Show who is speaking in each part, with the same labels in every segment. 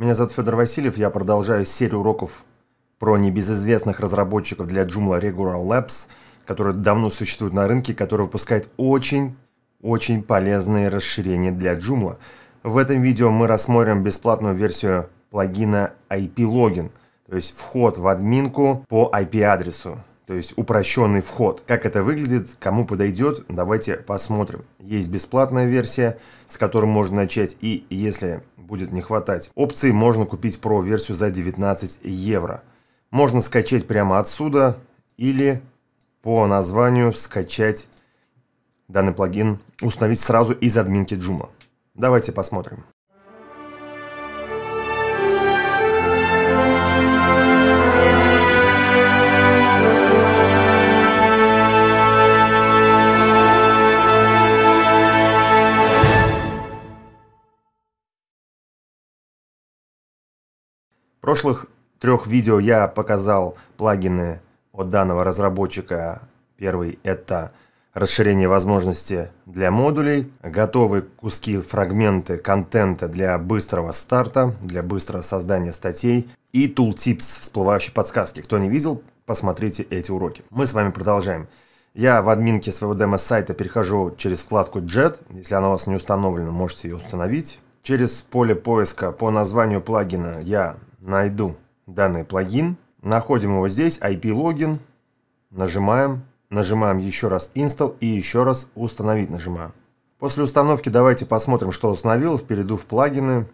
Speaker 1: Меня зовут Федор Васильев, я продолжаю серию уроков про небезызвестных разработчиков для Joomla Regular Labs, которые давно существуют на рынке, которые выпускают очень-очень полезные расширения для Joomla. В этом видео мы рассмотрим бесплатную версию плагина IP-логин, то есть вход в админку по IP-адресу, то есть упрощенный вход. Как это выглядит, кому подойдет, давайте посмотрим. Есть бесплатная версия, с которой можно начать, и если будет не хватать. Опции можно купить про версию за 19 евро. Можно скачать прямо отсюда или по названию скачать данный плагин, установить сразу из админки Joomla. Давайте посмотрим. В прошлых трех видео я показал плагины от данного разработчика. Первый – это расширение возможности для модулей, готовые куски, фрагменты контента для быстрого старта, для быстрого создания статей и tooltips, всплывающие подсказки. Кто не видел, посмотрите эти уроки. Мы с вами продолжаем. Я в админке своего демо-сайта перехожу через вкладку Jet. Если она у вас не установлена, можете ее установить. Через поле поиска по названию плагина я найду данный плагин, находим его здесь, IP-логин, нажимаем, нажимаем еще раз install и еще раз установить нажимаю. После установки давайте посмотрим, что установилось, перейду в плагины,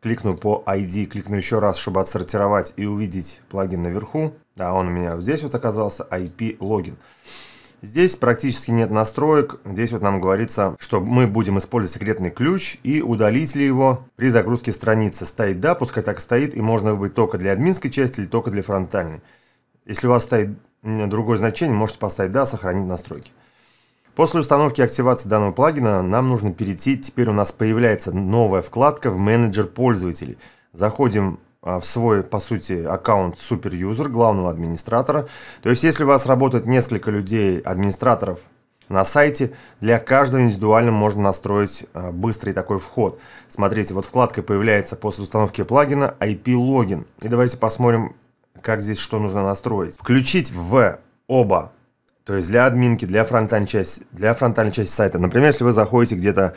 Speaker 1: кликну по ID, кликну еще раз, чтобы отсортировать и увидеть плагин наверху. Да, он у меня здесь вот оказался, IP-логин. Здесь практически нет настроек, здесь вот нам говорится, что мы будем использовать секретный ключ и удалить ли его при загрузке страницы. Стоит да, пускай так стоит, и можно выбрать только для админской части или только для фронтальной. Если у вас стоит другое значение, можете поставить да, сохранить настройки. После установки и активации данного плагина нам нужно перейти, теперь у нас появляется новая вкладка в менеджер пользователей. Заходим а, в свой, по сути, аккаунт супер-юзер, главного администратора. То есть, если у вас работает несколько людей, администраторов на сайте, для каждого индивидуально можно настроить а, быстрый такой вход. Смотрите, вот вкладка появляется после установки плагина IP-логин. И давайте посмотрим, как здесь что нужно настроить. Включить в оба то есть для админки, для фронтальной части, для фронтальной части сайта. Например, если вы заходите где-то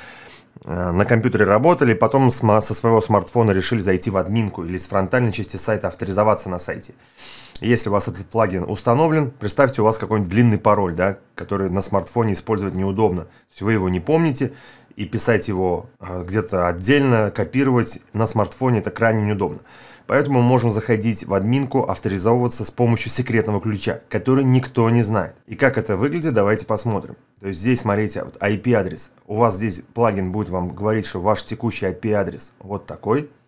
Speaker 1: Э, на компьютере работали, потом со своего смартфона решили зайти в админку или с фронтальной части сайта авторизоваться на сайте. Если у вас этот плагин установлен, представьте, у вас какой-нибудь длинный пароль, да, который на смартфоне использовать неудобно. То есть вы его не помните, и писать его а, где-то отдельно, копировать на смартфоне это крайне неудобно. Поэтому мы можем заходить в админку, авторизовываться с помощью секретного ключа, который никто не знает. И как это выглядит, давайте посмотрим. То есть здесь, смотрите, вот IP-адрес. У вас здесь плагин будет вам говорить, что ваш текущий IP-адрес вот такой –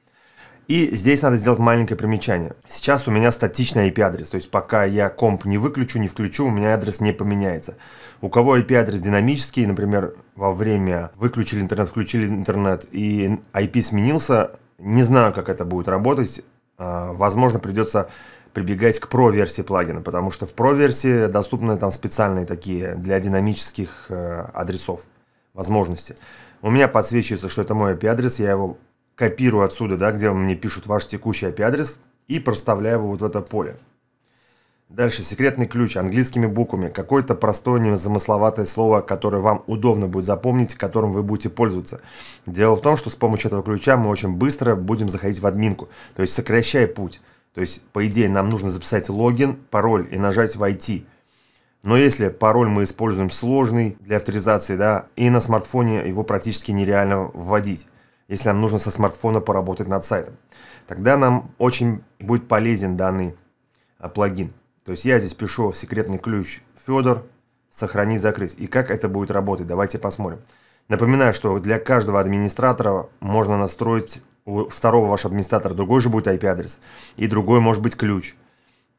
Speaker 1: и здесь надо сделать маленькое примечание. Сейчас у меня статичный IP-адрес, то есть пока я комп не выключу, не включу, у меня адрес не поменяется. У кого IP-адрес динамический, например, во время выключили интернет, включили интернет и IP сменился, не знаю, как это будет работать, а, возможно, придется прибегать к Pro-версии плагина, потому что в Pro-версии доступны там специальные такие для динамических э, адресов возможности. У меня подсвечивается, что это мой IP-адрес, я его копирую отсюда, да, где мне пишут ваш текущий IP-адрес, и проставляю его вот в это поле. Дальше секретный ключ английскими буквами, какое-то простое незамысловатое слово, которое вам удобно будет запомнить, которым вы будете пользоваться. Дело в том, что с помощью этого ключа мы очень быстро будем заходить в админку, то есть сокращая путь. То есть, по идее, нам нужно записать логин, пароль и нажать «Войти». Но если пароль мы используем сложный для авторизации, да, и на смартфоне его практически нереально вводить если нам нужно со смартфона поработать над сайтом. Тогда нам очень будет полезен данный а, плагин. То есть я здесь пишу секретный ключ Федор, сохранить, закрыть. И как это будет работать, давайте посмотрим. Напоминаю, что для каждого администратора можно настроить у второго вашего администратора другой же будет IP-адрес, и другой может быть ключ.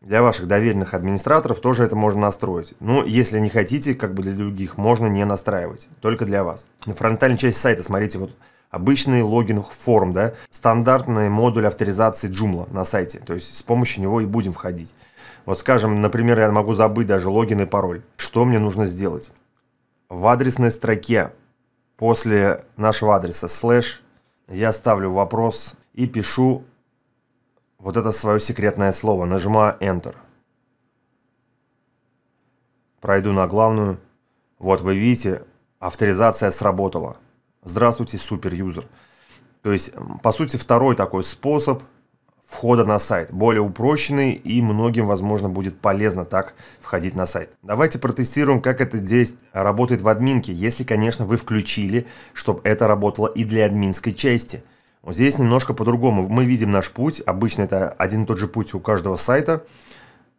Speaker 1: Для ваших доверенных администраторов тоже это можно настроить. Но если не хотите, как бы для других, можно не настраивать, только для вас. На фронтальной части сайта, смотрите, вот обычный логин форм, да, стандартный модуль авторизации Joomla на сайте. То есть с помощью него и будем входить. Вот скажем, например, я могу забыть даже логин и пароль. Что мне нужно сделать? В адресной строке после нашего адреса слэш я ставлю вопрос и пишу вот это свое секретное слово. Нажимаю Enter. Пройду на главную. Вот вы видите, авторизация сработала. Здравствуйте, супер-юзер. То есть, по сути, второй такой способ входа на сайт. Более упрощенный и многим, возможно, будет полезно так входить на сайт. Давайте протестируем, как это здесь работает в админке, если, конечно, вы включили, чтобы это работало и для админской части. Вот здесь немножко по-другому. Мы видим наш путь. Обычно это один и тот же путь у каждого сайта.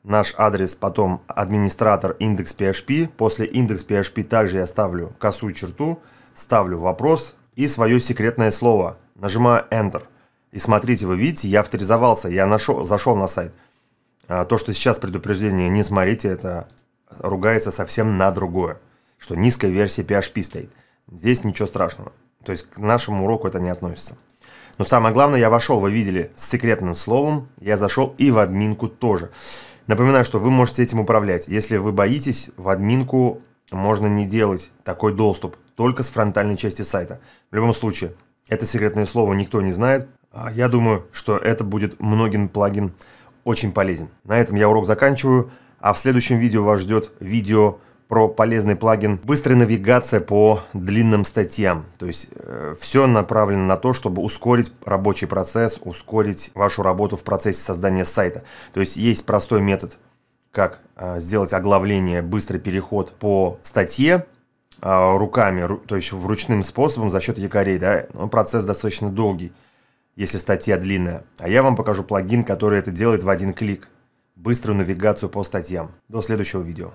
Speaker 1: Наш адрес, потом администратор, индекс PHP. После индекс PHP также я ставлю косую черту. Ставлю вопрос и свое секретное слово. Нажимаю Enter. И смотрите, вы видите, я авторизовался, я нашел, зашел на сайт. А то, что сейчас предупреждение, не смотрите, это ругается совсем на другое. Что низкая версия PHP стоит. Здесь ничего страшного. То есть к нашему уроку это не относится. Но самое главное, я вошел, вы видели, с секретным словом. Я зашел и в админку тоже. Напоминаю, что вы можете этим управлять. Если вы боитесь, в админку можно не делать такой доступ только с фронтальной части сайта. В любом случае, это секретное слово никто не знает. А я думаю, что это будет многим плагин очень полезен. На этом я урок заканчиваю, а в следующем видео вас ждет видео про полезный плагин «Быстрая навигация по длинным статьям». То есть э, все направлено на то, чтобы ускорить рабочий процесс, ускорить вашу работу в процессе создания сайта. То есть есть простой метод, как э, сделать оглавление, быстрый переход по статье, а, руками, то есть вручным способом за счет якорей, да, но ну, процесс достаточно долгий, если статья длинная. А я вам покажу плагин, который это делает в один клик. Быструю навигацию по статьям. До следующего видео.